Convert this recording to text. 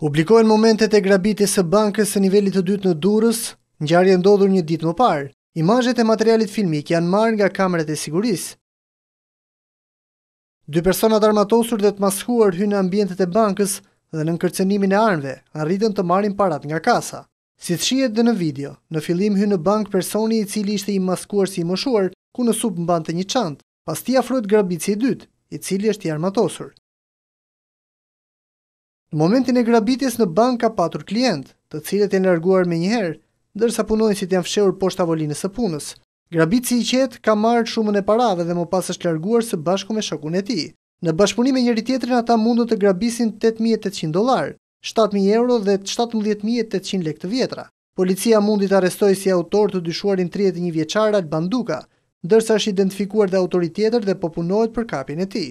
Publikohen momentet e grabitjes së bankës së nivelit të dytë në Durrës, ngjarje ndodhur një ditë më parë. Imazhet e materialit filmik janë marrë nga kamerat e sigurisë. Dy persona të armatosur dhe të maskuar hynë në ambientet e bankës dhe në nënkërcenimin e armëve, arritën të marrin parat nga kasa. Si të shiet dhe në video, në fillim hynë në bank personi i cili ishte i maskuar si i moshuar, ku në sub mbante një qantë, pas ti afrojt grabici i dytë, i cili është i armatosur. Në momentin e grabitjes në bank ka patur klient, të cilët janë larguar me njëherë, dërsa të janë fshehur poshtë tavolinës së punës. Grabitësi i qetë ka marrë shumën e parave dhe më pas është larguar së bashku me shokun e tij. Në bashkëpunim me njëri tjetrin ata mundën të grabisin 8800 dollar, 7000 euro dhe 17800 lekë të vjetra. Policia mundi të arrestojë si autor të dyshuarin 31 vjeçar Alban Duka, ndërsa është identifikuar dhe autori tjetër dhe po punohet për kapjen e tij.